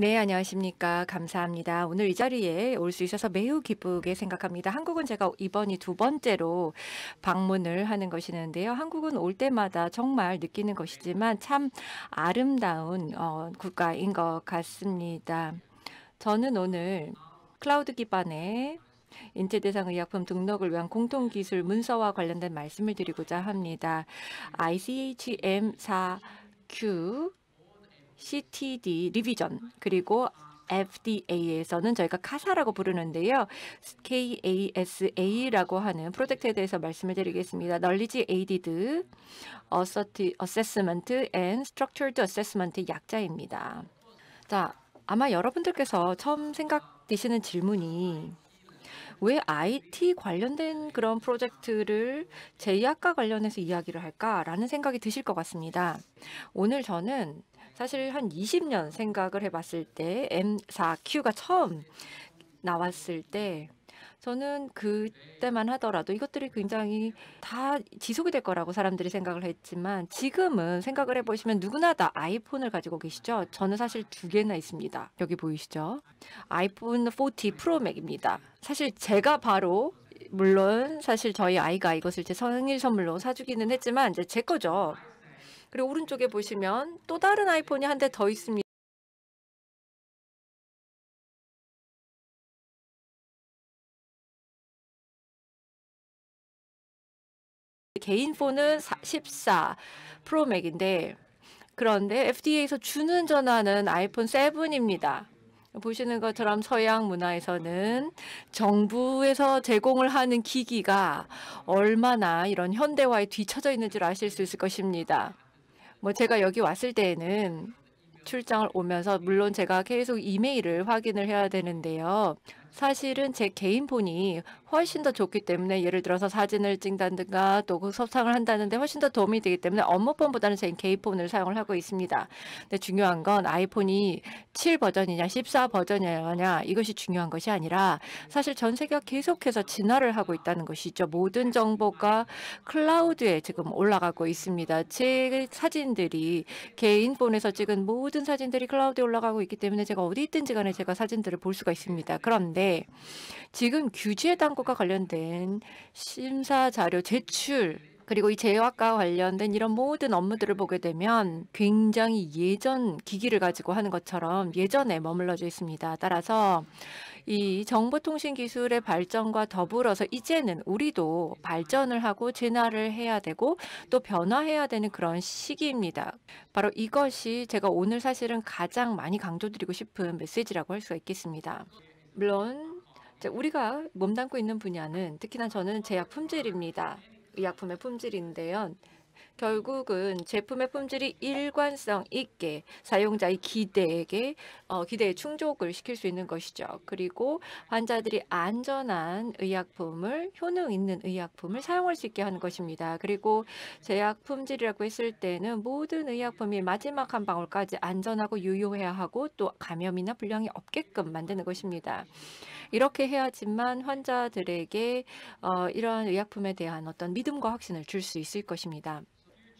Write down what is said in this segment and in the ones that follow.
네, 안녕하십니까. 감사합니다. 오늘 이 자리에 올 수 있어서 매우 기쁘게 생각합니다. 한국은 제가 이번이 두 번째로 방문을 하는 것이는데요. 한국은 올 때마다 정말 느끼는 것이지만 참 아름다운 어, 국가인 것 같습니다. 저는 오늘 클라우드 기반의 인체대상의약품 등록을 위한 공통기술 문서와 관련된 말씀을 드리고자 합니다. ICHM4Q CTD 리비전 그리고 FDA에서는 저희가 카사라고 부르는데요. KASA라고 하는 프로젝트에 대해서 말씀을 드리겠습니다. 널리지 에이디드 어세스먼트 앤 스트럭처드 어세스먼트 약자입니다. 자, 아마 여러분들께서 처음 생각되시는 질문이 왜 IT 관련된 그런 프로젝트를 제약과 관련해서 이야기를 할까라는 생각이 드실 것 같습니다. 오늘 저는 사실 한 20년 생각을 해봤을 때 M4Q가 처음 나왔을 때 저는 그때만 하더라도 이것들이 굉장히 다 지속이 될 거라고 사람들이 생각을 했지만 지금은 생각을 해보시면 누구나 다 아이폰을 가지고 계시죠. 저는 사실 두 개나 있습니다. 여기 보이시죠? 아이폰 40 프로맥입니다. 사실 제가 바로 물론 사실 저희 아이가 이것을 제 생일 선물로 사주기는 했지만 이제 제 거죠. 그리고 오른쪽에 보시면 또 다른 아이폰이 한 대 더 있습니다. 개인 폰은 14 프로맥인데 그런데 FDA에서 주는 전화는 아이폰 7입니다. 보시는 것처럼 서양 문화에서는 정부에서 제공을 하는 기기가 얼마나 이런 현대화에 뒤처져 있는지 아실 수 있을 것입니다. 뭐 제가 여기 왔을 때에는 출장을 오면서 물론 제가 계속 이메일을 확인을 해야 되는데요. 사실은 제 개인 폰이 훨씬 더 좋기 때문에 예를 들어서 사진을 찍는다든가 또그상을 한다는데 훨씬 더 도움이 되기 때문에 업무폰보다는 저 개인폰을 사용을 하고 있습니다. 근데 중요한 건 아이폰이 7 버전이냐 14 버전이냐 이것이 중요한 것이 아니라 사실 전 세계가 계속해서 진화를 하고 있다는 것이죠. 모든 정보가 클라우드에 지금 올라가고 있습니다. 제 사진들이 개인폰에서 찍은 모든 사진들이 클라우드에 올라가고 있기 때문에 제가 어디 있든지 간에 제가 사진들을 볼 수가 있습니다. 그런데 지금 규제 당국 사고과 관련된 심사 자료 제출 그리고 이 재학과 관련된 이런 모든 업무들을 보게 되면 굉장히 예전 기기를 가지고 하는 것처럼 예전에 머물러져 있습니다. 따라서 이 정보통신 기술의 발전과 더불어서 이제는 우리도 발전을 하고 진화를 해야 되고 또 변화해야 되는 그런 시기입니다. 바로 이것이 제가 오늘 사실은 가장 많이 강조드리고 싶은 메시지라고 할 수가 있겠습니다. 물론 우리가 몸담고 있는 분야는 특히나 저는 제약 품질입니다. 의약품의 품질인데요. 결국은 제품의 품질이 일관성 있게 사용자의 기대에게 어, 기대에 충족을 시킬 수 있는 것이죠. 그리고 환자들이 안전한 의약품을 효능 있는 의약품을 사용할 수 있게 하는 것입니다. 그리고 제약 품질이라고 했을 때는 모든 의약품이 마지막 한 방울까지 안전하고 유효해야 하고 또 감염이나 불량이 없게끔 만드는 것입니다. 이렇게 해야지만 환자들에게 어, 이한 의약품에 대한 어떤 믿음과 확신을 줄 수 있을 것입니다.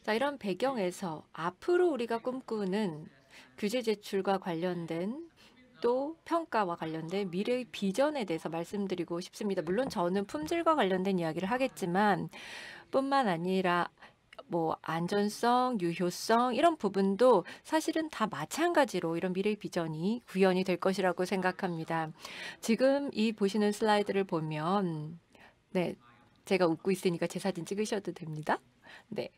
자, 이런 배경에서 앞으로 우리가 꿈꾸는 규제 제출과 관련된 또 평가와 관련된 미래의 비전에 대해서 말씀드리고 싶습니다. 물론 저는 품질과 관련된 이야기를 하겠지만 뿐만 아니라 뭐 안전성, 유효성 이런 부분도 사실은 다 마찬가지로 이런 미래 비전이 구현이 될 것이라고 생각합니다. 지금 이 보시는 슬라이드를 보면 네, 제가 웃고 있으니까 제 사진 찍으셔도 됩니다. 네.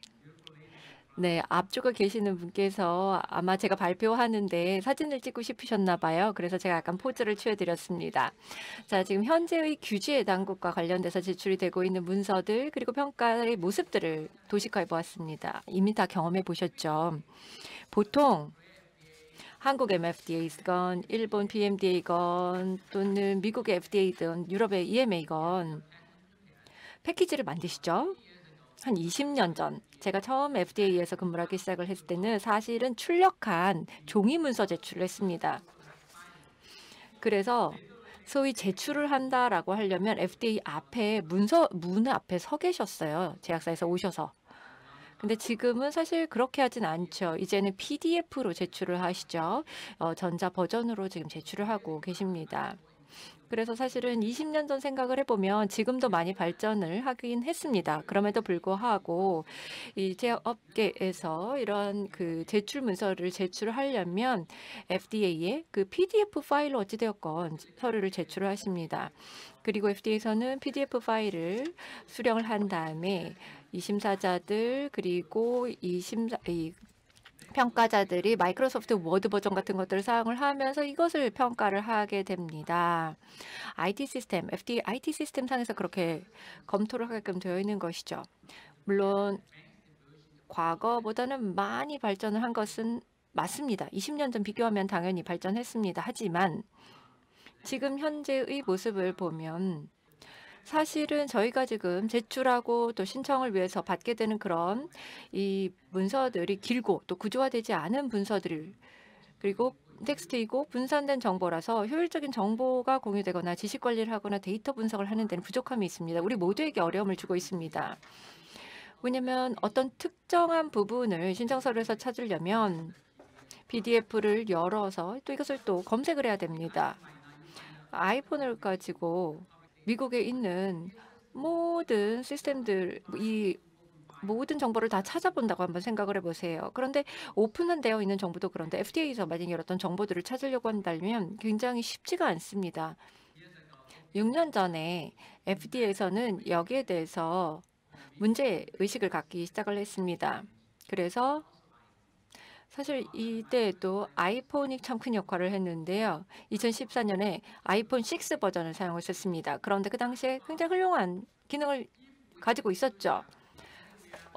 네. 앞쪽에 계시는 분께서 아마 제가 발표하는데 사진을 찍고 싶으셨나 봐요. 그래서 제가 약간 포즈를 취해 드렸습니다. 자, 지금 현재의 규제 당국과 관련돼서 제출이 되고 있는 문서들 그리고 평가의 모습들을 도식화해 보았습니다. 이미 다 경험해 보셨죠. 보통 한국 MFDA건 일본 PMDA건 또는 미국의 FDA든 유럽의 EMA건 패키지를 만드시죠. 한 20년 전 제가 처음 FDA에서 근무하기 시작을 했을 때는 사실은 출력한 종이 문서 제출을 했습니다. 그래서 소위 제출을 한다라고 하려면 FDA 앞에 문서 문 앞에 서 계셨어요. 제약사에서 오셔서. 근데 지금은 사실 그렇게 하진 않죠. 이제는 PDF로 제출을 하시죠. 어, 전자 버전으로 지금 제출을 하고 계십니다. 그래서 사실은 20년 전 생각을 해보면 지금도 많이 발전을 하긴 했습니다. 그럼에도 불구하고 이 제업계에서 이런 그 제출 문서를 제출하려면 FDA에 그 PDF 파일로 어찌되었건 서류를 제출 하십니다. 그리고 FDA에서는 PDF 파일을 수령을 한 다음에 이 심사자들 그리고 이 심사 이 평가자들이 마이크로소프트 워드 버전 같은 것들을 사용을 하면서 이것을 평가를 하게 됩니다. IT 시스템, FD IT 시스템 상에서 그렇게 검토를 하게끔 되어 있는 것이죠. 물론 과거보다는 많이 발전을 한 것은 맞습니다. 20년 전 비교하면 당연히 발전했습니다. 하지만 지금 현재의 모습을 보면 사실은 저희가 지금 제출하고 또 신청을 위해서 받게 되는 그런 이 문서들이 길고 또 구조화되지 않은 문서들 그리고 텍스트이고 분산된 정보라서 효율적인 정보가 공유되거나 지식 관리를 하거나 데이터 분석을 하는 데는 부족함이 있습니다. 우리 모두에게 어려움을 주고 있습니다. 왜냐하면 어떤 특정한 부분을 신청서류에서 찾으려면 PDF를 열어서 또 이것을 또 검색을 해야 됩니다. 아이폰을 가지고 미국에 있는 모든 시스템들 이 모든 정보를 다 찾아본다고 한번 생각을 해보세요. 그런데 오픈되어 있는 정보도 그런데 FDA에서 만약에 어떤 정보들을 찾으려고 한다면 굉장히 쉽지가 않습니다. 6년 전에 FDA에서는 여기에 대해서 문제 의식을 갖기 시작을 했습니다. 그래서 사실 이때에도 아이폰이 참 큰 역할을 했는데요. 2014년에 아이폰 6 버전을 사용했었습니다. 그런데 그 당시에 굉장히 훌륭한 기능을 가지고 있었죠.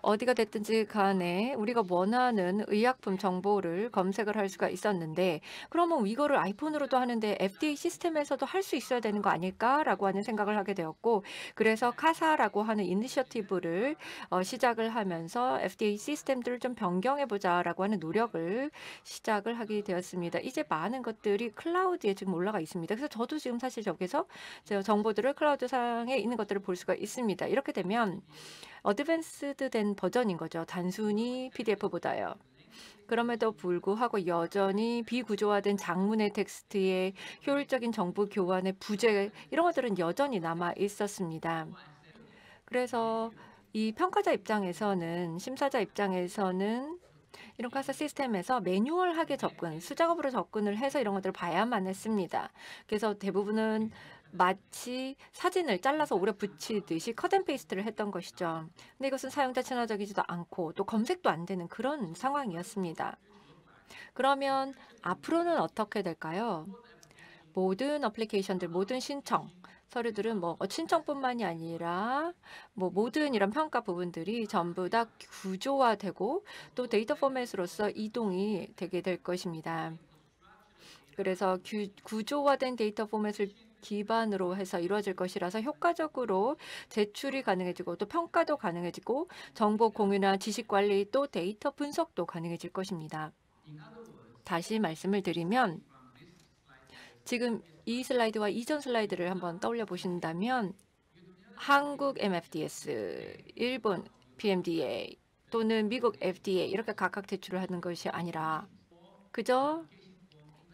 어디가 됐든지 간에 우리가 원하는 의약품 정보를 검색을 할 수가 있었는데 그러면 이거를 아이폰으로도 하는데 FDA 시스템에서도 할 수 있어야 되는 거 아닐까라고 하는 생각을 하게 되었고 그래서 카사라고 하는 이니셔티브를 어, 시작을 하면서 FDA 시스템들을 좀 변경해 보자라고 하는 노력을 시작을 하게 되었습니다. 이제 많은 것들이 클라우드에 지금 올라가 있습니다. 그래서 저도 지금 사실 저기서 정보들을 클라우드 상에 있는 것들을 볼 수가 있습니다. 이렇게 되면 어드밴스드 된 버전인 거죠. 단순히 PDF보다요. 그럼에도 불구하고 여전히 비구조화된 장문의 텍스트에 효율적인 정보 교환의 부재 이런 것들은 여전히 남아 있었습니다. 그래서 이 평가자 입장에서는 심사자 입장에서는 이런 카사 시스템에서 매뉴얼하게 접근, 수작업으로 접근을 해서 이런 것들을 봐야만 했습니다. 그래서 대부분은 마치 사진을 잘라서 오래 붙이듯이 커앤페이스트를 했던 것이죠. 근데 이것은 사용자 친화적이지도 않고 또 검색도 안 되는 그런 상황이었습니다. 그러면 앞으로는 어떻게 될까요? 모든 어플리케이션들, 모든 신청, 서류들은 뭐 어, 신청뿐만이 아니라 뭐 모든 이런 평가 부분들이 전부 다 구조화되고 또 데이터 포맷으로서 이동이 되게 될 것입니다. 그래서 구조화된 데이터 포맷을 기반으로 해서 이루어질 것이라서 효과적으로 제출이 가능해지고 또 평가도 가능해지고 정보 공유나 지식 관리 또 데이터 분석도 가능해질 것입니다. 다시 말씀을 드리면 지금 이 슬라이드와 이전 슬라이드를 한번 떠올려 보신다면 한국 MFDS, 일본 PMDA 또는 미국 FDA 이렇게 각각 제출을 하는 것이 아니라 그저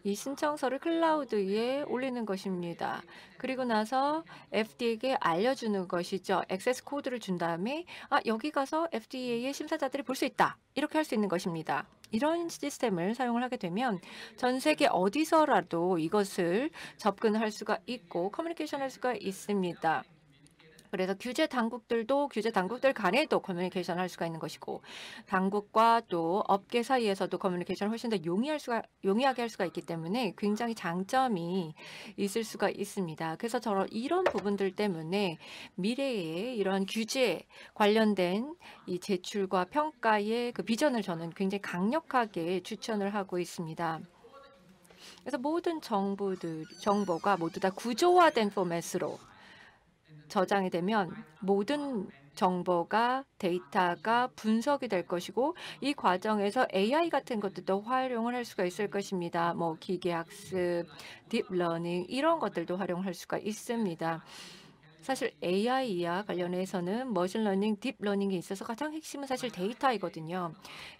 이 신청서를 클라우드 에 올리는 것입니다. 그리고 나서 FDA에게 알려주는 것이죠. 액세스 코드를 준 다음에 아 여기 가서 FDA의 심사자들이 볼 수 있다. 이렇게 할 수 있는 것입니다. 이런 시스템을 사용을 하게 되면 전 세계 어디서라도 이것을 접근할 수가 있고 커뮤니케이션 할 수가 있습니다. 그래서 규제 당국들도 규제 당국들 간에도 커뮤니케이션 할 수가 있는 것이고 당국과 또 업계 사이에서도 커뮤니케이션 을 훨씬 더 용이할 수가 용이하게 할 수가 있기 때문에 굉장히 장점이 있을 수가 있습니다. 그래서 저런 이런 부분들 때문에 미래에 이런 규제 관련된 이 제출과 평가의 그 비전을 저는 굉장히 강력하게 추천을 하고 있습니다. 그래서 모든 정보들 정보가 모두 다 구조화된 포맷으로 저장이 되면 모든 정보가 데이터가 분석이 될 것이고 이 과정에서 AI 같은 것들도 활용을 할 수가 있을 것입니다. 뭐 기계학습, 딥러닝 이런 것들도 활용할 수가 있습니다. 사실 AI와 관련해서는 머신러닝, 딥러닝에 있어서 가장 핵심은 사실 데이터이거든요.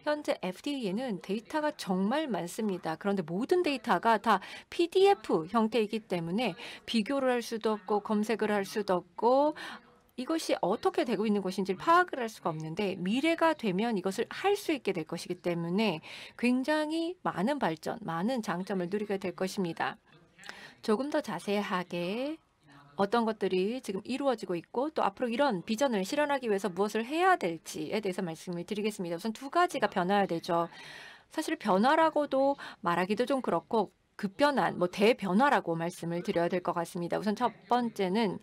현재 FDA에는 데이터가 정말 많습니다. 그런데 모든 데이터가 다 PDF 형태이기 때문에 비교를 할 수도 없고 검색을 할 수도 없고 이것이 어떻게 되고 있는 것인지 파악을 할 수가 없는데 미래가 되면 이것을 할 수 있게 될 것이기 때문에 굉장히 많은 발전, 많은 장점을 누리게 될 것입니다. 조금 더 자세하게 어떤 것들이 지금 이루어지고 있고 또 앞으로 이런 비전을 실현하기 위해서 무엇을 해야 될지에 대해서 말씀을 드리겠습니다. 우선 두 가지가 변화해야 되죠. 사실 변화라고도 말하기도 좀 그렇고 급변한 뭐 대변화라고 말씀을 드려야 될 것 같습니다. 우선 첫 번째는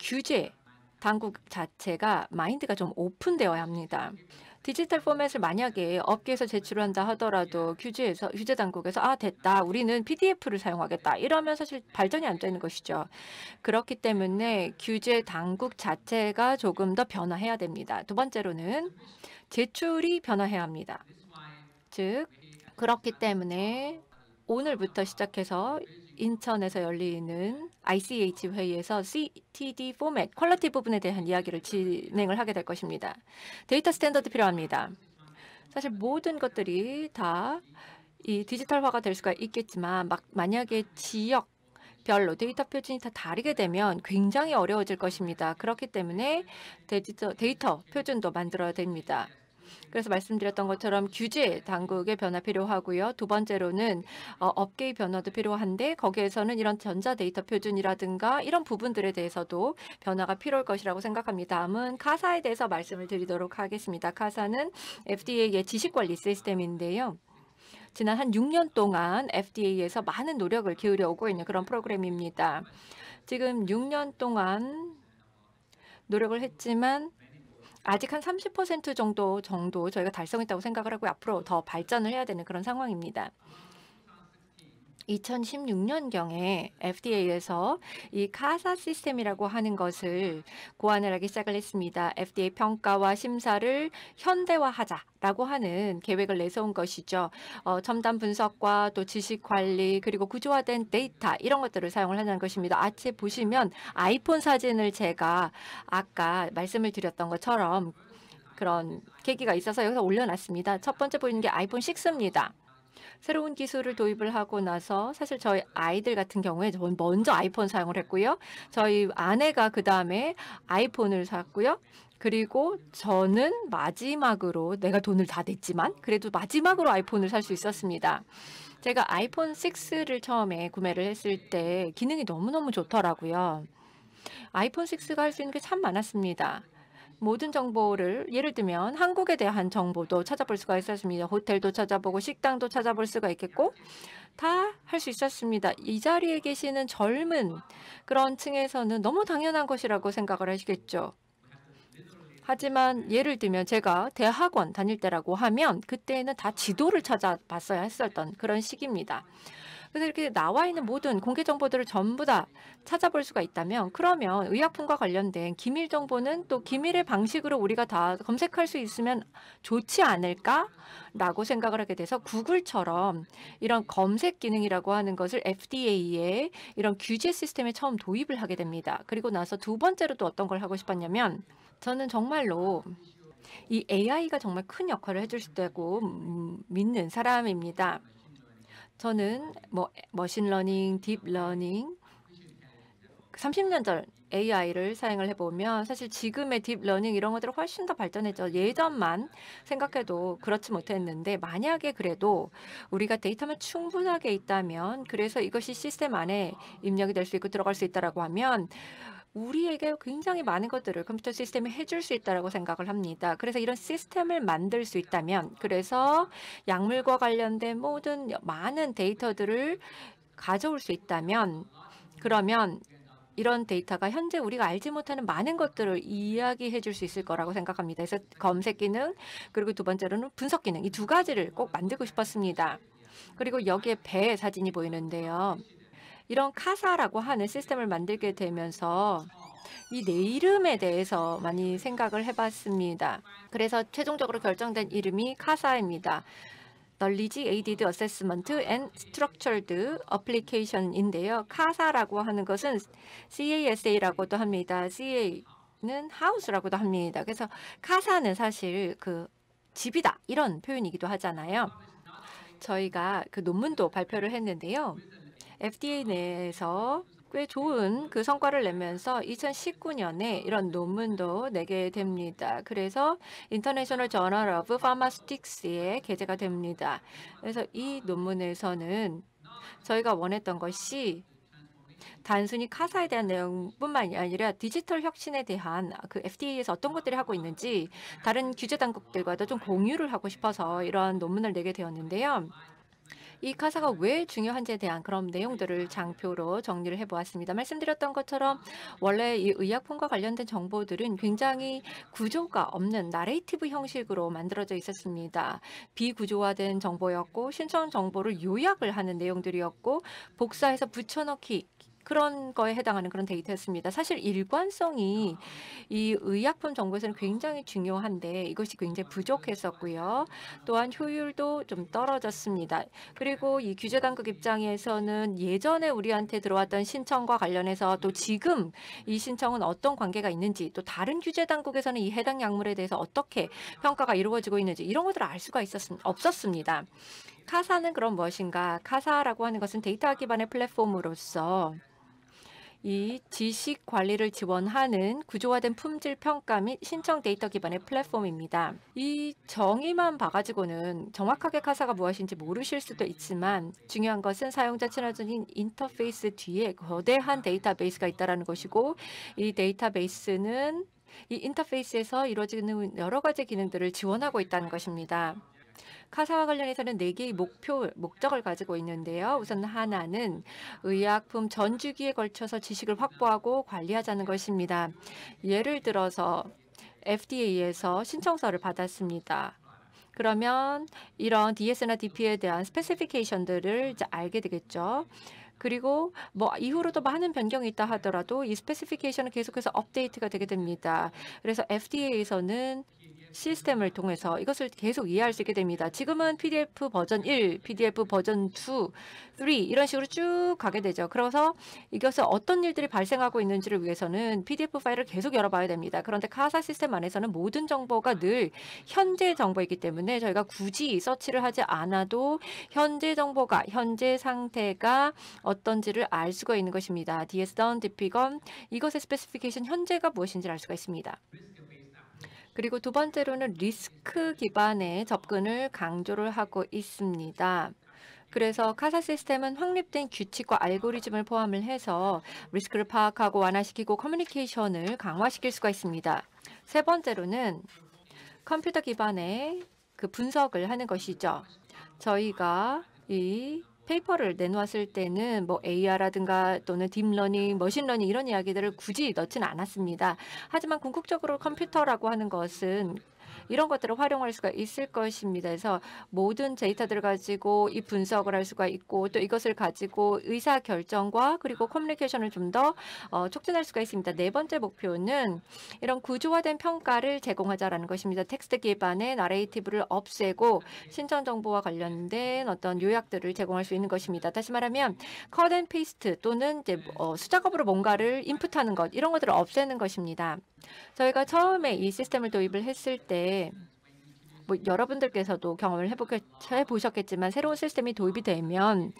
규제 당국 자체가 마인드가 좀 오픈되어야 합니다. 디지털 포맷을 만약에 업계에서 제출한다 하더라도 규제에서 규제 당국에서 아 됐다 우리는 PDF를 사용하겠다 이러면 사실 발전이 안 되는 것이죠. 그렇기 때문에 규제 당국 자체가 조금 더 변화해야 됩니다. 두 번째로는 제출이 변화해야 합니다. 즉 그렇기 때문에 오늘부터 시작해서 인천에서 열리는 ICH 회의에서 CTD 포맷, 퀄리티 부분에 대한 이야기를 진행을 하게 될 것입니다. 데이터 스탠더드 필요합니다. 사실 모든 것들이 다 이 디지털화가 될 수가 있겠지만 막 만약에 지역 별로 데이터 표준이 다 다르게 되면 굉장히 어려워질 것입니다. 그렇기 때문에 데이터, 데이터 표준도 만들어야 됩니다. 그래서 말씀드렸던 것처럼 규제 당국의 변화 필요하고요. 두 번째로는 어, 업계의 변화도 필요한데 거기에서는 이런 전자데이터 표준이라든가 이런 부분들에 대해서도 변화가 필요할 것이라고 생각합니다. 다음은 카사에 대해서 말씀을 드리도록 하겠습니다. 카사는 FDA의 지식관리 시스템인데요. 지난 한 6년 동안 FDA에서 많은 노력을 기울여 오고 있는 그런 프로그램입니다. 지금 6년 동안 노력을 했지만 아직 한 30% 정도 정도 저희가 달성했다고 생각을 하고 앞으로 더 발전을 해야 되는 그런 상황입니다. 2016년경에 FDA에서 이 카사 시스템이라고 하는 것을 고안을 하기 시작을 했습니다. FDA 평가와 심사를 현대화하자라고 하는 계획을 내세운 것이죠. 어, 첨단 분석과 또 지식 관리 그리고 구조화된 데이터 이런 것들을 사용을 하는 것입니다. 아치 보시면 아이폰 사진을 제가 아까 말씀을 드렸던 것처럼 그런 계기가 있어서 여기서 올려놨습니다. 첫 번째 보이는 게 아이폰 6입니다. 새로운 기술을 도입을 하고 나서 사실 저희 아이들 같은 경우에 저는 먼저 아이폰 사용을 했고요. 저희 아내가 그 다음에 아이폰을 샀고요. 그리고 저는 마지막으로 내가 돈을 다 냈지만 그래도 마지막으로 아이폰을 살 수 있었습니다. 제가 아이폰 6를 처음에 구매를 했을 때 기능이 너무너무 좋더라고요. 아이폰 6가 할 수 있는 게 참 많았습니다. 모든 정보를 예를 들면 한국에 대한 정보도 찾아볼 수가 있었습니다. 호텔도 찾아보고 식당도 찾아볼 수가 있겠고 다 할 수 있었습니다. 이 자리에 계시는 젊은 그런 층에서는 너무 당연한 것이라고 생각을 하시겠죠. 하지만 예를 들면 제가 대학원 다닐 때라고 하면 그때는 다 지도를 찾아봤어야 했었던 그런 시기입니다. 그래서 이렇게 나와 있는 모든 공개 정보들을 전부 다 찾아볼 수가 있다면 그러면 의약품과 관련된 기밀 정보는 또 기밀의 방식으로 우리가 다 검색할 수 있으면 좋지 않을까라고 생각을 하게 돼서 구글처럼 이런 검색 기능이라고 하는 것을 FDA의 이런 규제 시스템에 처음 도입을 하게 됩니다. 그리고 나서 두 번째로 또 어떤 걸 하고 싶었냐면 저는 정말로 이 AI가 정말 큰 역할을 해줄 수 있다고 음, 믿는 사람입니다. 저는 뭐 머신러닝, 딥러닝 30년 그 전 AI를 사용을 해보면 사실 지금의 딥러닝 이런 것들이 훨씬 더 발전했죠. 예전만 생각해도 그렇지 못했는데 만약에 그래도 우리가 데이터만 충분하게 있다면 그래서 이것이 시스템 안에 입력이 될 수 있고 들어갈 수있다라 하면 우리에게 굉장히 많은 것들을 컴퓨터 시스템이 해줄 수 있다고 생각을 합니다. 그래서 이런 시스템을 만들 수 있다면 그래서 약물과 관련된 모든 많은 데이터들을 가져올 수 있다면 그러면 이런 데이터가 현재 우리가 알지 못하는 많은 것들을 이야기해 줄수 있을 거라고 생각합니다. 그래서 검색 기능 그리고 두 번째로는 분석 기능 이 두 가지를 꼭 만들고 싶었습니다. 그리고 여기에 배 사진이 보이는데요. 이런 카사라고 하는 시스템을 만들게 되면서 이 내 이름에 대해서 많이 생각을 해봤습니다. 그래서 최종적으로 결정된 이름이 카사입니다. 널리지 에이디드 어세스먼트 앤 스트럭처드 어플리케이션인데요. 카사라고 하는 것은 CASA라고도 합니다. CA는 하우스라고도 합니다. 그래서 카사는 사실 그 집이다 이런 표현이기도 하잖아요. 저희가 그 논문도 발표를 했는데요. FDA 내에서 꽤 좋은 그 성과를 내면서 2019년에 이런 논문도 내게 됩니다. 그래서 인터내셔널 저널 오브 파마스틱스에 게재가 됩니다. 그래서 이 논문에서는 저희가 원했던 것이 단순히 카사에 대한 내용뿐만이 아니라 디지털 혁신에 대한 그 FDA에서 어떤 것들이 하고 있는지 다른 규제 당국들과도 좀 공유를 하고 싶어서 이러 논문을 내게 되었는데요. 이 카사가 왜 중요한지에 대한 그런 내용들을 장표로 정리를 해보았습니다. 말씀드렸던 것처럼 원래 이 의약품과 관련된 정보들은 굉장히 구조가 없는 나레이티브 형식으로 만들어져 있었습니다. 비구조화된 정보였고 신청 정보를 요약을 하는 내용들이었고 복사해서 붙여넣기 그런 거에 해당하는 그런 데이터였습니다. 사실 일관성이 이 의약품 정보에서는 굉장히 중요한데 이것이 굉장히 부족했었고요. 또한 효율도 좀 떨어졌습니다. 그리고 이 규제 당국 입장에서는 예전에 우리한테 들어왔던 신청과 관련해서 또 지금 이 신청은 어떤 관계가 있는지 또 다른 규제 당국에서는 이 해당 약물에 대해서 어떻게 평가가 이루어지고 있는지 이런 것들을 알 수가 있었 없었습니다. 카사는 그럼 무엇인가? 카사라고 하는 것은 데이터 기반의 플랫폼으로서 이 지식 관리를 지원하는 구조화된 품질 평가 및 신청 데이터 기반의 플랫폼입니다. 이 정의만 봐가지고는 정확하게 카사가 무엇인지 모르실 수도 있지만 중요한 것은 사용자 친화적인 인터페이스 뒤에 거대한 데이터베이스가 있다는 것이고 이 데이터베이스는 이 인터페이스에서 이루어지는 여러 가지 기능들을 지원하고 있다는 것입니다. 카사와 관련해서는 네 개의 목표, 목적을 가지고 있는데요. 우선 하나는 의약품 전 주기에 걸쳐서 지식을 확보하고 관리하자는 것입니다. 예를 들어서 FDA에서 신청서를 받았습니다. 그러면 이런 DS나 DP에 대한 스페시피케이션들을 이제 알게 되겠죠. 그리고 뭐 이후로도 많은 뭐 변경이 있다 하더라도 이 스페시피케이션은 계속해서 업데이트가 되게 됩니다. 그래서 FDA에서는 시스템을 통해서 이것을 계속 이해할 수 있게 됩니다. 지금은 PDF 버전 1, PDF 버전 2, 3 이런 식으로 쭉 가게 되죠. 그래서 이것을 어떤 일들이 발생하고 있는지를 위해서는 PDF 파일을 계속 열어봐야 됩니다. 그런데 카사 시스템 안에서는 모든 정보가 늘 현재 정보이기 때문에 저희가 굳이 서치를 하지 않아도 현재 정보가 현재 상태가 어떤지를 알 수가 있는 것입니다. DS 다운 디피건 이것의 스페시피케이션 현재가 무엇인지를 알 수가 있습니다. 그리고 두 번째로는 리스크 기반의 접근을 강조를 하고 있습니다. 그래서 카사 시스템은 확립된 규칙과 알고리즘을 포함을 해서 리스크를 파악하고 완화시키고 커뮤니케이션을 강화시킬 수가 있습니다. 세 번째로는 컴퓨터 기반의 그 분석을 하는 것이죠. 저희가 이 페이퍼를 내놓았을 때는 뭐 AI라든가 또는 딥러닝, 머신러닝 이런 이야기들을 굳이 넣지는 않았습니다. 하지만 궁극적으로 컴퓨터라고 하는 것은 이런 것들을 활용할 수가 있을 것입니다. 그래서 모든 데이터들을 가지고 이 분석을 할 수가 있고 또 이것을 가지고 의사 결정과 그리고 커뮤니케이션을 좀더 어, 촉진할 수가 있습니다. 네 번째 목표는 이런 구조화된 평가를 제공하자라는 것입니다. 텍스트 기반의 나레이티브를 없애고 신청 정보와 관련된 어떤 요약들을 제공할 수 있는 것입니다. 다시 말하면 컷 앤 페이스트 또는 이제 어, 수작업으로 뭔가를 인풋하는 것 이런 것들을 없애는 것입니다. 저희가 처음에 이 시스템을 도입을 했을 때뭐 여러분들께서도 경험을 해보셨겠지만 새로운 시스템이 도입이 되면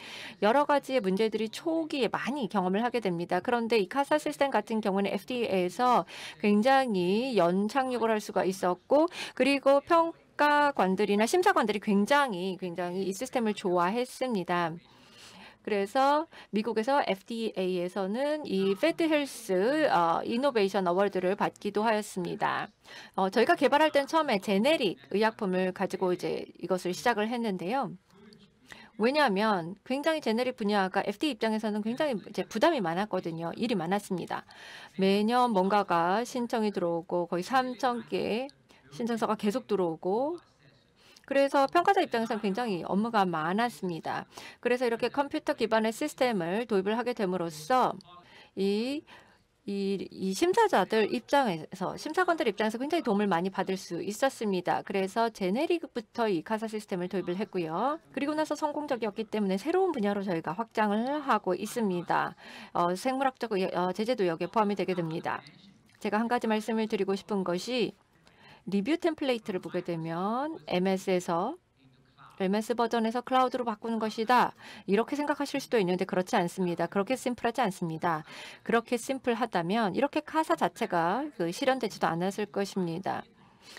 여러 가지의 문제들이 초기에 많이 경험을 하게 됩니다. 그런데 이 카사 시스템 같은 경우는 FDA에서 굉장히 연착륙을 할 수가 있었고 그리고 평가관들이나 심사관들이 굉장히 굉장히 이 시스템을 좋아했습니다. 그래서 미국에서 FDA에서는 이 페드 헬스 어, 이노베이션 어워드를 받기도 하였습니다. 어, 저희가 개발할 땐 처음에 제네릭 의약품을 가지고 이제 이것을 시작을 했는데요. 왜냐하면 굉장히 제네릭 분야가 FDA 입장에서는 굉장히 이제 부담이 많았거든요. 일이 많았습니다. 매년 뭔가가 신청이 들어오고 거의 3천 개 신청서가 계속 들어오고 그래서 평가자 입장에서는 굉장히 업무가 많았습니다. 그래서 이렇게 컴퓨터 기반의 시스템을 도입을 하게 됨으로써 이 이, 이 심사자들 입장에서 심사관들 입장에서 굉장히 도움을 많이 받을 수 있었습니다. 그래서 제네릭부터 이 카사 시스템을 도입을 했고요. 그리고 나서 성공적이었기 때문에 새로운 분야로 저희가 확장을 하고 있습니다. 어, 생물학적 어, 제재도 여기에 포함이 되게 됩니다. 제가 한 가지 말씀을 드리고 싶은 것이 리뷰 템플레이트를 보게 되면 MS에서 MS 버전에서 클라우드로 바꾸는 것이다. 이렇게 생각하실 수도 있는데 그렇지 않습니다. 그렇게 심플하지 않습니다. 그렇게 심플하다면 이렇게 카사 자체가 그 실현되지도 않았을 것입니다.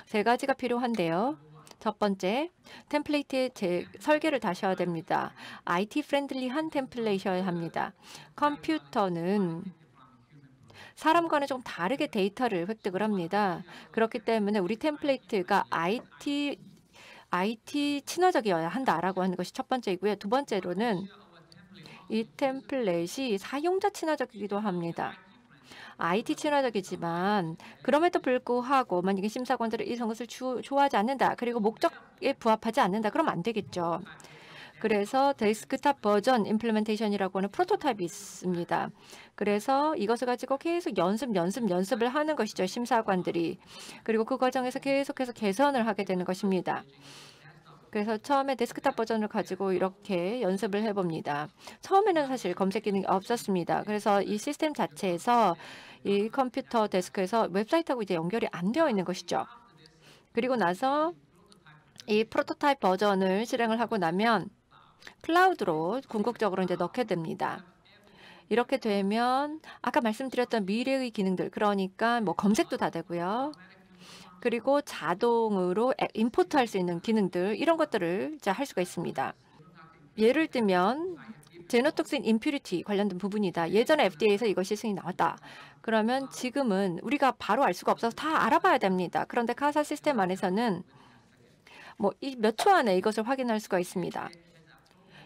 세 가지가 필요한데요. 첫 번째, 템플레이트의 설계를 다셔야 됩니다. IT 프렌들리한 템플레이셔야 합니다. 컴퓨터는 사람과는 좀 다르게 데이터를 획득을 합니다. 그렇기 때문에 우리 템플레이트가 IT IT 친화적이어야 한다라고 하는 것이 첫 번째이고요. 두 번째로는 이 템플릿이 사용자 친화적이기도 합니다. IT 친화적이지만 그럼에도 불구하고 만약에 심사관들이 이 것을 좋아하지 않는다. 그리고 목적에 부합하지 않는다. 그럼 안 되겠죠. 그래서 데스크탑 버전 임플레멘테이션이라고 하는 프로토타입이 있습니다. 그래서 이것을 가지고 계속 연습, 연습, 연습을 하는 것이죠. 심사관들이. 그리고 그 과정에서 계속해서 개선을 하게 되는 것입니다. 그래서 처음에 데스크탑 버전을 가지고 이렇게 연습을 해봅니다. 처음에는 사실 검색 기능이 없었습니다. 그래서 이 시스템 자체에서 이 컴퓨터 데스크에서 웹사이트하고 이제 연결이 안 되어 있는 것이죠. 그리고 나서 이 프로토타입 버전을 실행을 하고 나면 클라우드로 궁극적으로 이제 넣게 됩니다. 이렇게 되면 아까 말씀드렸던 미래의 기능들 그러니까 뭐 검색도 다 되고요. 그리고 자동으로 임포트 할 수 있는 기능들 이런 것들을 이제 할 수가 있습니다. 예를 들면 제노톡신 임퓨리티 관련된 부분이다. 예전에 FDA에서 이것이 승인이 나왔다. 그러면 지금은 우리가 바로 알 수가 없어서 다 알아봐야 됩니다. 그런데 카사 시스템 안에서는 뭐 몇 초 안에 이것을 확인할 수가 있습니다.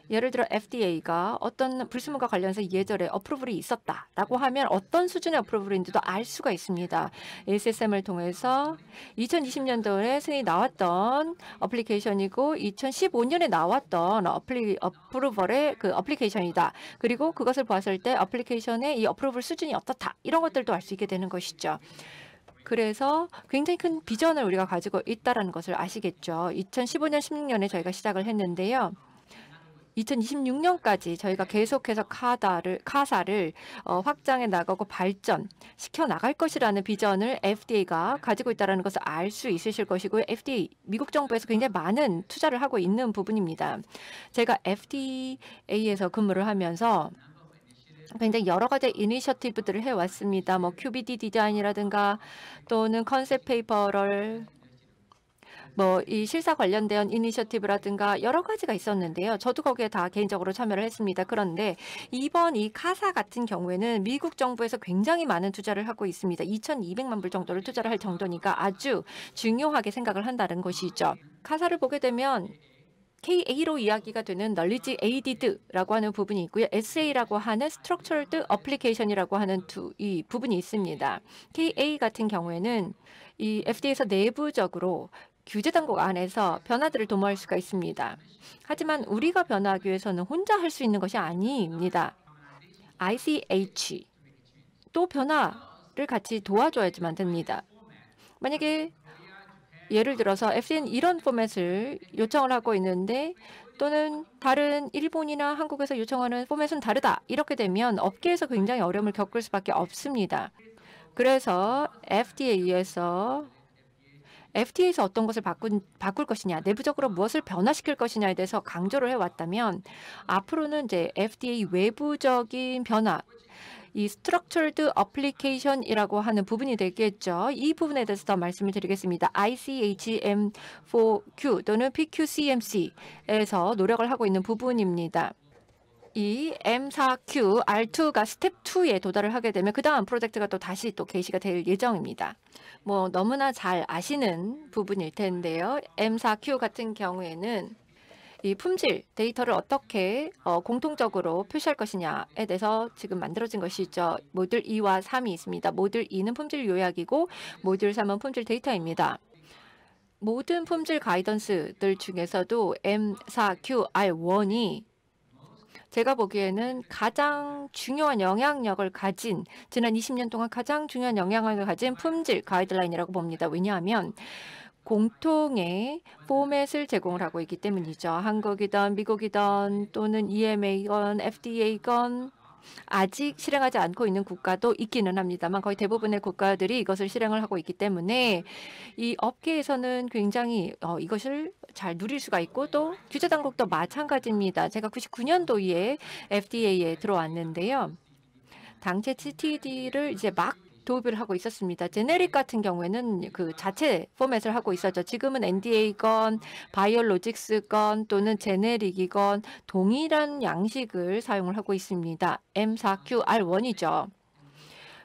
예를 들어 FDA가 어떤 불순물과 관련해서 예절에 어프로블이 있었다라고 하면 어떤 수준의 어프로블인지도 알 수가 있습니다. ASSM을 통해서 2020년도에 승인이 나왔던 어플리케이션이고 2015년에 나왔던 어플리, 어프로벌의 그 어플리케이션이다. 그리고 그것을 보았을 때 어플리케이션의 이 어프로블 수준이 어떻다. 이런 것들도 알 수 있게 되는 것이죠. 그래서 굉장히 큰 비전을 우리가 가지고 있다는 것을 아시겠죠. 2015년, 16년에 저희가 시작을 했는데요. 2026년까지 저희가 계속해서 카다를 카사를 어, 확장해 나가고 발전 시켜 나갈 것이라는 비전을 FDA가 가지고 있다는 것을 알 수 있으실 것이고요. FDA 미국 정부에서 굉장히 많은 투자를 하고 있는 부분입니다. 제가 FDA에서 근무를 하면서 굉장히 여러 가지 이니셔티브들을 해왔습니다. 뭐 QBD 디자인이라든가 또는 컨셉 페이퍼를 뭐이 실사 관련된 이니셔티브라든가 여러 가지가 있었는데요. 저도 거기에 다 개인적으로 참여를 했습니다. 그런데 이번 이 카사 같은 경우에는 미국 정부에서 굉장히 많은 투자를 하고 있습니다. 2,200만 불 정도를 투자를 할 정도니까 아주 중요하게 생각을 한다는 것이죠. 카사를 보게 되면 KA로 이야기가 되는 널리지 a d 드라고 하는 부분이 있고요. SA라고 하는 스트럭처 c t u r e d a p 이라고 하는 두 이 부분이 있습니다. KA 같은 경우에는 이 FDA에서 내부적으로 규제 당국 안에서 변화들을 도모할 수가 있습니다. 하지만 우리가 변화하기 위해서는 혼자 할 수 있는 것이 아닙니다. ICH 또 변화를 같이 도와줘야지만 됩니다. 만약에 예를 들어서 FCN 이런 포맷을 요청을 하고 있는데 또는 다른 일본이나 한국에서 요청하는 포맷은 다르다. 이렇게 되면 업계에서 굉장히 어려움을 겪을 수밖에 없습니다. 그래서 FDA에서 FTA에서 어떤 것을 바꾼, 바꿀 것이냐, 내부적으로 무엇을 변화시킬 것이냐에 대해서 강조를 해왔다면 앞으로는 이제 FDA 외부적인 변화, 이 Structured Application이라고 하는 부분이 되겠죠. 이 부분에 대해서 더 말씀을 드리겠습니다. ICHM4Q 또는 PQCMC에서 노력을 하고 있는 부분입니다. 이 M4Q R2가 스텝 2에 도달을 하게 되면 그 다음 프로젝트가 또 다시 또 게시가 될 예정입니다. 뭐 너무나 잘 아시는 부분일 텐데요. M4Q 같은 경우에는 이 품질 데이터를 어떻게 어, 공통적으로 표시할 것이냐에 대해서 지금 만들어진 것이죠. 모듈 2와 3이 있습니다. 모듈 2는 품질 요약이고 모듈 3은 품질 데이터입니다. 모든 품질 가이던스들 중에서도 M4QR1이 제가 보기에는 가장 중요한 영향력을 가진 지난 20년 동안 가장 중요한 영향력을 가진 품질 가이드라인이라고 봅니다. 왜냐하면 공통의 포맷을 제공을 하고 있기 때문이죠. 한국이든 미국이든 또는 EMA건 FDA건 아직 실행하지 않고 있는 국가도 있기는 합니다만 거의 대부분의 국가들이 이것을 실행을 하고 있기 때문에 이 업계에서는 굉장히 어, 이것을 잘 누릴 수가 있고 또 규제 당국도 마찬가지입니다. 제가 99년도에 FDA에 들어왔는데요. 당체 CTD를 이제 막 도입을 하고 있었습니다. 제네릭 같은 경우에는 그 자체 포맷을 하고 있었죠. 지금은 NDA건 바이올로직스건 또는 제네릭이건 동일한 양식을 사용을 하고 있습니다. M4QR1이죠.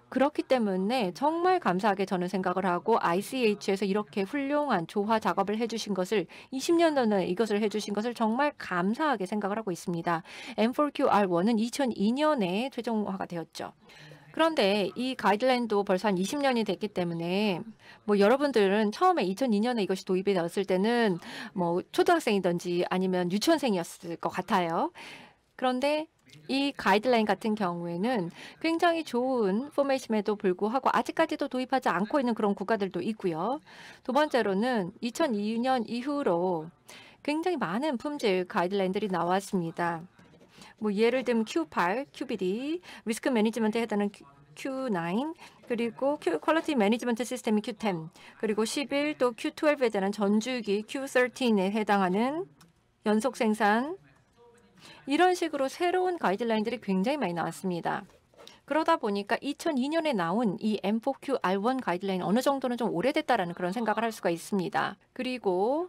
그렇기 때문에 정말 감사하게 저는 생각을 하고 ICH에서 이렇게 훌륭한 조화 작업을 해주신 것을 20년 전에 이것을 해주신 것을 정말 감사하게 생각을 하고 있습니다. M4QR1은 2002년에 최종화가 되었죠. 그런데 이 가이드라인도 벌써 한 20년이 됐기 때문에 뭐 여러분들은 처음에 2002년에 이것이 도입이 되었을 때는 뭐 초등학생이든지 아니면 유치원생이었을 것 같아요. 그런데 이 가이드라인 같은 경우에는 굉장히 좋은 포메이션에도 불구하고 아직까지도 도입하지 않고 있는 그런 국가들도 있고요. 두 번째로는 2002년 이후로 굉장히 많은 품질 가이드라인들이 나왔습니다. 뭐 예를 들면 Q8, QBD, 리스크 매니지먼트에 해당하는 Q9, 그리고 Q, 퀄리티 매니지먼트 시스템이 Q10, 그리고 11, 또 Q12에 대한 전주기 Q13에 해당하는 연속 생산, 이런 식으로 새로운 가이드라인들이 굉장히 많이 나왔습니다. 그러다 보니까 2002년에 나온 이 M4QR1 가이드라인 어느 정도는 좀 오래됐다라는 그런 생각을 할 수가 있습니다. 그리고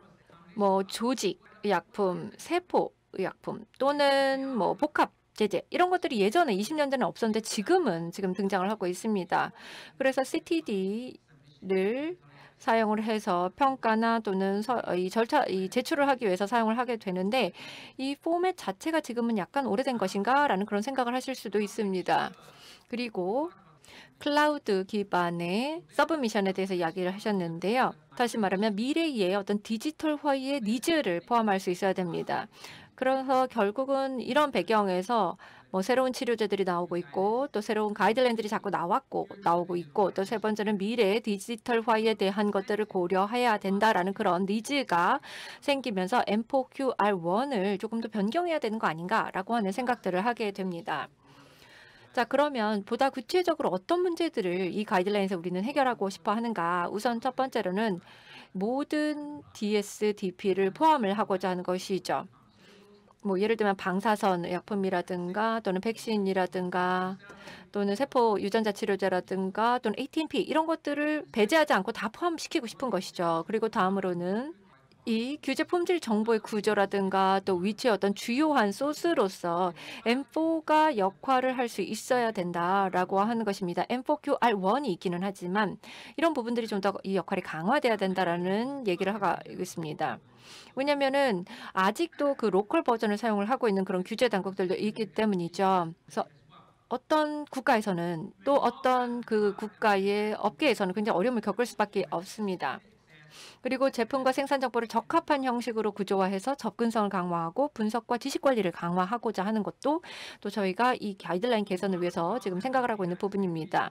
뭐 조직, 약품, 세포 의약품 또는 뭐 복합 제재 이런 것들이 예전에 20년 전에 없었는데 지금은 지금 등장을 하고 있습니다. 그래서 CTD를 사용을 해서 평가나 또는 서, 이 절차 이 제출을 하기 위해서 사용을 하게 되는데 이 포맷 자체가 지금은 약간 오래된 것인가라는 그런 생각을 하실 수도 있습니다. 그리고 클라우드 기반의 서브미션에 대해서 이야기를 하셨는데요. 다시 말하면 미래의 어떤 디지털화의 니즈를 포함할 수 있어야 됩니다. 그래서 결국은 이런 배경에서 뭐 새로운 치료제들이 나오고 있고 또 새로운 가이드라인들이 자꾸 나왔고 나오고 있고 또 세 번째는 미래의 디지털화에 대한 것들을 고려해야 된다라는 그런 니즈가 생기면서 M4QR1을 조금 더 변경해야 되는 거 아닌가라고 하는 생각들을 하게 됩니다. 자 그러면 보다 구체적으로 어떤 문제들을 이 가이드라인에서 우리는 해결하고 싶어 하는가 우선 첫 번째로는 모든 DSDP를 포함을 하고자 하는 것이죠. 뭐 예를 들면 방사선 약품이라든가 또는 백신이라든가 또는 세포 유전자 치료제라든가 또는 ATMP 이런 것들을 배제하지 않고 다 포함시키고 싶은 것이죠. 그리고 다음으로는 이 규제 품질 정보의 구조라든가 또 위치의 어떤 주요한 소스로서 M4가 역할을 할 수 있어야 된다라고 하는 것입니다. M4QR1이 있기는 하지만 이런 부분들이 좀 더 이 역할이 강화돼야 된다라는 얘기를 하고 있습니다. 왜냐면은 아직도 그 로컬 버전을 사용을 하고 있는 그런 규제 당국들도 있기 때문이죠. 그래서 어떤 국가에서는 또 어떤 그 국가의 업계에서는 굉장히 어려움을 겪을 수밖에 없습니다. 그리고 제품과 생산 정보를 적합한 형식으로 구조화해서 접근성을 강화하고 분석과 지식 관리를 강화하고자 하는 것도 또 저희가 이 가이드라인 개선을 위해서 지금 생각을 하고 있는 부분입니다.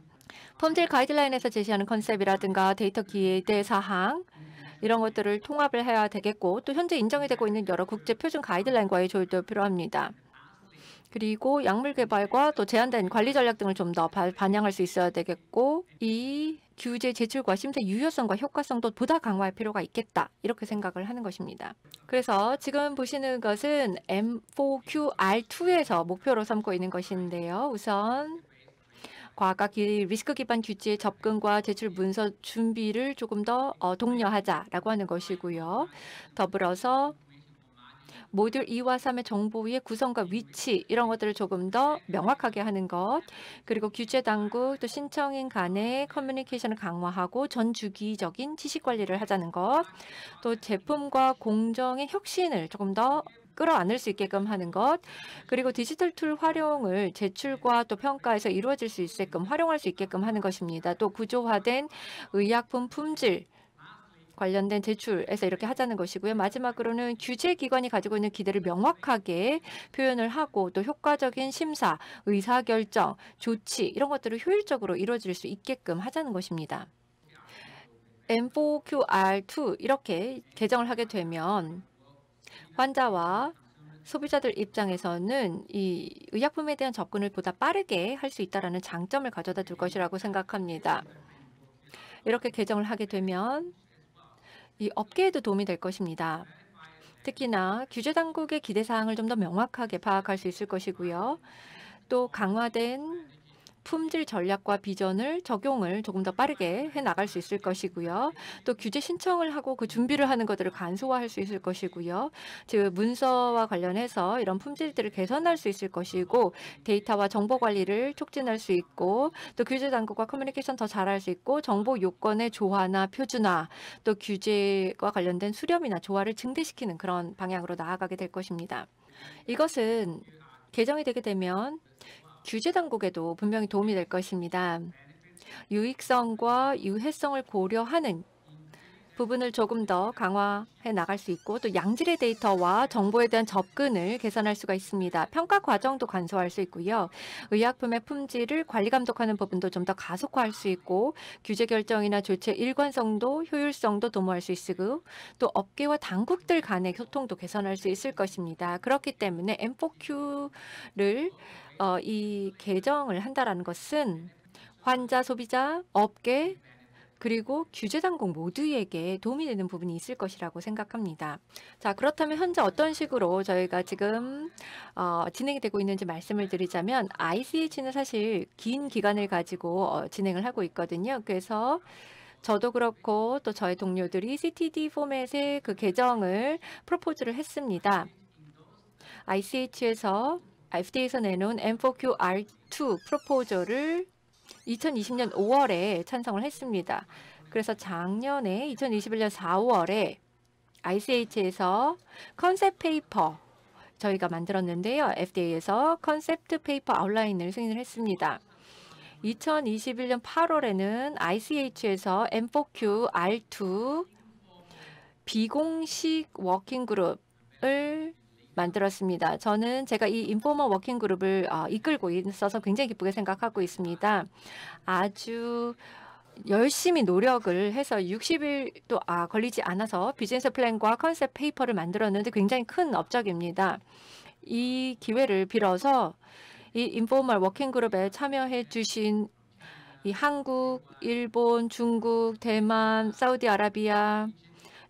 품질 가이드라인에서 제시하는 컨셉이라든가 데이터 기대 사항, 이런 것들을 통합을 해야 되겠고 또 현재 인정이 되고 있는 여러 국제 표준 가이드라인과의 조율도 필요합니다. 그리고 약물 개발과 또 제한된 관리 전략 등을 좀 더 반영할 수 있어야 되겠고 이 규제 제출과 심사 유효성과 효과성도 보다 강화할 필요가 있겠다 이렇게 생각을 하는 것입니다. 그래서 지금 보시는 것은 M4QR2에서 목표로 삼고 있는 것인데요. 우선 과학과 기, 리스크 기반 규제 접근과 제출 문서 준비를 조금 더 어, 독려하자라고 하는 것이고요. 더불어서 모듈 2와 3의 정보의 구성과 위치 이런 것들을 조금 더 명확하게 하는 것 그리고 규제 당국 또 신청인 간의 커뮤니케이션을 강화하고 전주기적인 지식 관리를 하자는 것또 제품과 공정의 혁신을 조금 더 끌어안을 수 있게끔 하는 것 그리고 디지털 툴 활용을 제출과 또 평가에서 이루어질 수 있게끔 활용할 수 있게끔 하는 것입니다. 또 구조화된 의약품 품질 관련된 제출에서 이렇게 하자는 것이고요. 마지막으로는 규제기관이 가지고 있는 기대를 명확하게 표현을 하고 또 효과적인 심사, 의사결정, 조치 이런 것들을 효율적으로 이루어질 수 있게끔 하자는 것입니다. M4QR2 이렇게 개정을 하게 되면 환자와 소비자들 입장에서는 이 의약품에 대한 접근을 보다 빠르게 할 수 있다는 장점을 가져다 줄 것이라고 생각합니다. 이렇게 개정을 하게 되면 이 업계에도 도움이 될 것입니다. 특히나 규제 당국의 기대 사항을 좀 더 명확하게 파악할 수 있을 것이고요. 또 강화된 품질 전략과 비전을 적용을 조금 더 빠르게 해 나갈 수 있을 것이고요. 또 규제 신청을 하고 그 준비를 하는 것들을 간소화할 수 있을 것이고요. 즉 문서와 관련해서 이런 품질들을 개선할 수 있을 것이고 데이터와 정보 관리를 촉진할 수 있고 또 규제 당국과 커뮤니케이션 더 잘할 수 있고 정보 요건의 조화나 표준화 또 규제와 관련된 수렴이나 조화를 증대시키는 그런 방향으로 나아가게 될 것입니다. 이것은 개정이 되게 되면 규제 당국에도 분명히 도움이 될 것입니다. 유익성과 유해성을 고려하는 부분을 조금 더 강화해 나갈 수 있고 또 양질의 데이터와 정보에 대한 접근을 개선할 수가 있습니다. 평가 과정도 간소화할 수 있고요. 의약품의 품질을 관리 감독하는 부분도 좀 더 가속화할 수 있고 규제 결정이나 조치의 일관성도 효율성도 도모할 수 있고 또 업계와 당국들 간의 소통도 개선할 수 있을 것입니다. 그렇기 때문에 M4Q를 어, 이 개정을 한다는 것은 환자, 소비자, 업계 그리고 규제 당국 모두에게 도움이 되는 부분이 있을 것이라고 생각합니다. 자 그렇다면 현재 어떤 식으로 저희가 지금 어, 진행이 되고 있는지 말씀을 드리자면 ICH는 사실 긴 기간을 가지고 어, 진행을 하고 있거든요. 그래서 저도 그렇고 또 저의 동료들이 CTD 포맷의 그 개정을 프로포즈를 했습니다. ICH에서 FDA에서 내놓은 M4QR2 프로포저를 2020년 5월에 찬성을 했습니다. 그래서 작년에 2021년 4월에 ICH에서 컨셉 페이퍼 저희가 만들었는데요. FDA에서 컨셉트 페이퍼 아웃라인을 승인을 했습니다. 2021년 8월에는 ICH에서 M4Q R2 비공식 워킹그룹을 만들었습니다. 저는 제가 이 인포머 워킹 그룹을 어, 이끌고 있어서 굉장히 기쁘게 생각하고 있습니다. 아주 열심히 노력을 해서 60일도 아, 걸리지 않아서 비즈니스 플랜과 컨셉 페이퍼를 만들었는데 굉장히 큰 업적입니다. 이 기회를 빌어서 이 인포멀 워킹그룹에 참여해 주신 이 한국, 일본, 중국, 대만, 사우디아라비아,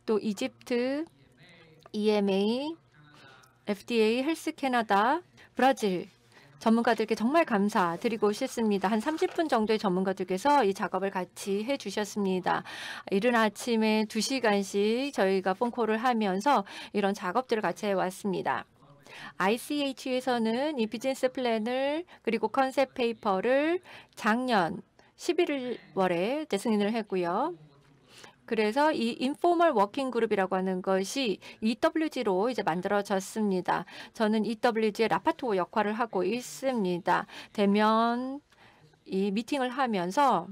또 이집트, EMA, FDA, 헬스 캐나다, 브라질 전문가들께 정말 감사드리고 싶습니다. 한 30분 정도의 전문가들께서 이 작업을 같이 해주셨습니다. 이른 아침에 2시간씩 저희가 폰콜을 하면서 이런 작업들을 같이 해왔습니다. ICH에서는 이 비즈니스 플랜을 그리고 컨셉 페이퍼를 작년 11월에 승인을 했고요. 그래서 이 인포멀 워킹 그룹이라고 하는 것이 EWG로 이제 만들어졌습니다. 저는 EWG의 라파토 역할을 하고 있습니다. 대면 이 미팅을 하면서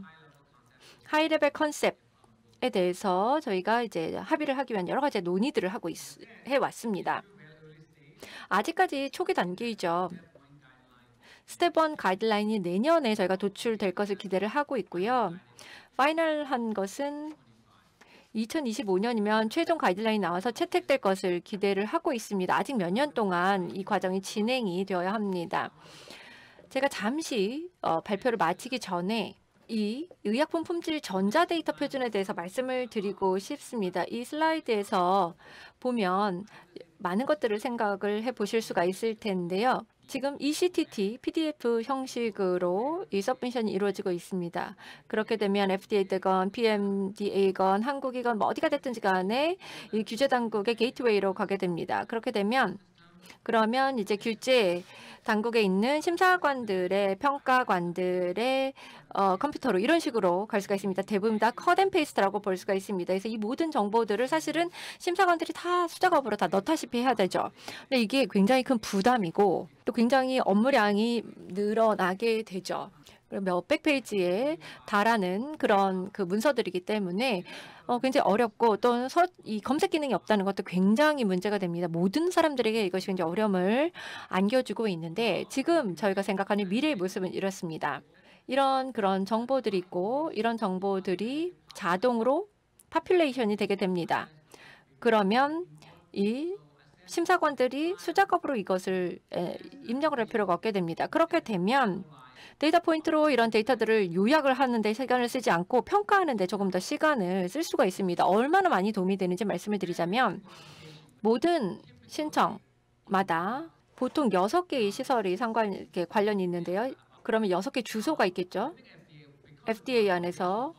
하이레벨 컨셉에 대해서 저희가 이제 합의를 하기 위한 여러 가지 논의들을 하고 있, 해왔습니다. 아직까지 초기 단계이죠. 스텝 1 가이드라인이 내년에 저희가 도출될 것을 기대를 하고 있고요. 파이널한 것은 2025년이면 최종 가이드라인 이 나와서 채택될 것을 기대를 하고 있습니다. 아직 몇 년 동안 이 과정이 진행이 되어야 합니다. 제가 잠시 어, 발표를 마치기 전에 이 의약품 품질 전자데이터 표준에 대해서 말씀을 드리고 싶습니다. 이 슬라이드에서 보면 많은 것들을 생각을 해 보실 수가 있을 텐데요. 지금 ECTT PDF 형식으로 이 서브미션이 이루어지고 있습니다. 그렇게 되면 FDA건 PMDA건 한국이건 뭐 어디가 됐든지 간에 이 규제 당국의 게이트웨이로 가게 됩니다. 그렇게 되면 그러면 이제 규제 당국에 있는 심사관들의 평가관들의 어, 컴퓨터로 이런 식으로 갈 수가 있습니다. 대부분 다 컷앤페이스트라고 볼 수가 있습니다. 그래서 이 모든 정보들을 사실은 심사관들이 다 수작업으로 다 넣다시피 해야 되죠. 근데 이게 굉장히 큰 부담이고 또 굉장히 업무량이 늘어나게 되죠. 몇백 페이지에 달하는 그런 그 문서들이기 때문에 어, 굉장히 어렵고 또이 검색 기능이 없다는 것도 굉장히 문제가 됩니다. 모든 사람들에게 이것이 굉장히 어려움을 안겨주고 있는데 지금 저희가 생각하는 미래의 모습은 이렇습니다. 이런 그런 정보들이 있고 이런 정보들이 자동으로 파퓰레이션이 되게 됩니다. 그러면 이 심사관들이 수작업으로 이것을 입력을 할 필요가 없게 됩니다. 그렇게 되면 데이터 포인트로 이런 데이터들을 요약을 하는데 시간을 쓰지 않고 평가하는데 조금 더 시간을 쓸 수가 있습니다. 얼마나 많이 도움이 되는지 말씀을 드리자면 모든 신청마다 보통 여섯 개의 시설이 상관 관련이 있는데요. 그러면 여섯 개 주소가 있겠죠. FDA 안에서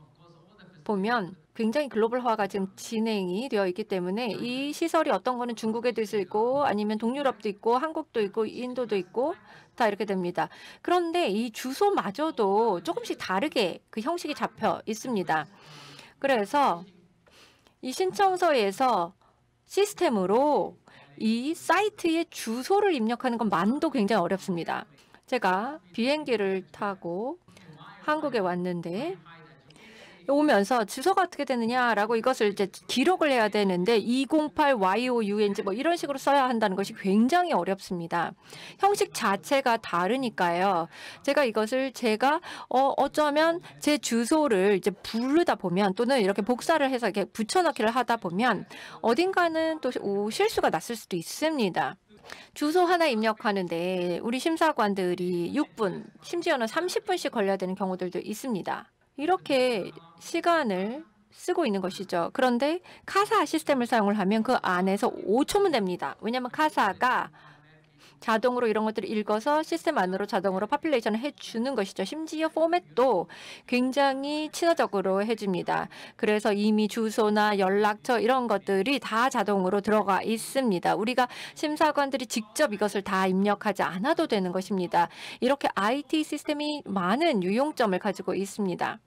보면 굉장히 글로벌화가 지금 진행이 되어 있기 때문에 음. 이 시설이 어떤 거는 중국에도 있고 음. 아니면 동유럽도 있고 한국도 있고 인도도 있고 다 이렇게 됩니다. 그런데 이 주소마저도 조금씩 다르게 그 형식이 잡혀 있습니다. 그래서 이 신청서에서 시스템으로 이 사이트의 주소를 입력하는 건 만도 굉장히 어렵습니다. 제가 비행기를 타고 한국에 왔는데 오면서 주소가 어떻게 되느냐라고 이것을 이제 기록을 해야 되는데 208 YOUNG 뭐 이런 식으로 써야 한다는 것이 굉장히 어렵습니다. 형식 자체가 다르니까요. 제가 이것을 제가 어, 어쩌면 제 주소를 이제 부르다 보면 또는 이렇게 복사를 해서 이렇게 붙여넣기를 하다 보면 어딘가는 또 실수가 났을 수도 있습니다. 주소 하나 입력하는데 우리 심사관들이 6분, 심지어는 30분씩 걸려야 되는 경우들도 있습니다. 이렇게 시간을 쓰고 있는 것이죠. 그런데 카사 시스템을 사용을 하면 그 안에서 5초면 됩니다. 왜냐하면 카사가 자동으로 이런 것들을 읽어서 시스템 안으로 자동으로 파퓰레이션을 해주는 것이죠. 심지어 포맷도 굉장히 친화적으로 해줍니다. 그래서 이미 주소나 연락처 이런 것들이 다 자동으로 들어가 있습니다. 우리가 심사관들이 직접 이것을 다 입력하지 않아도 되는 것입니다. 이렇게 IT 시스템이 많은 유용점을 가지고 있습니다.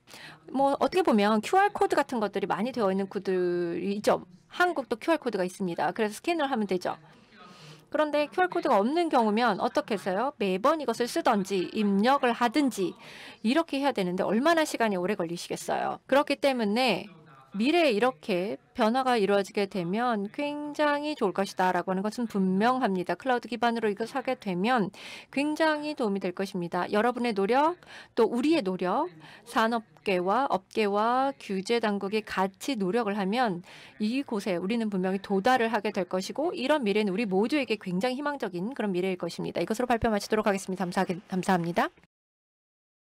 뭐 어떻게 보면 QR 코드 같은 것들이 많이 되어 있는 구들이죠. 한국도 QR 코드가 있습니다. 그래서 스캔을 하면 되죠. 그런데 QR코드가 없는 경우면 어떻게 해서요? 매번 이것을 쓰든지 입력을 하든지 이렇게 해야 되는데 얼마나 시간이 오래 걸리시겠어요? 그렇기 때문에 미래에 이렇게 변화가 이루어지게 되면 굉장히 좋을 것이다 라고 하는 것은 분명합니다. 클라우드 기반으로 이거 사게 되면 굉장히 도움이 될 것입니다. 여러분의 노력 또 우리의 노력 산업계와 업계와 규제 당국이 같이 노력을 하면 이곳에 우리는 분명히 도달을 하게 될 것이고 이런 미래는 우리 모두에게 굉장히 희망적인 그런 미래일 것입니다. 이것으로 발표 마치도록 하겠습니다. 감사하게, 감사합니다.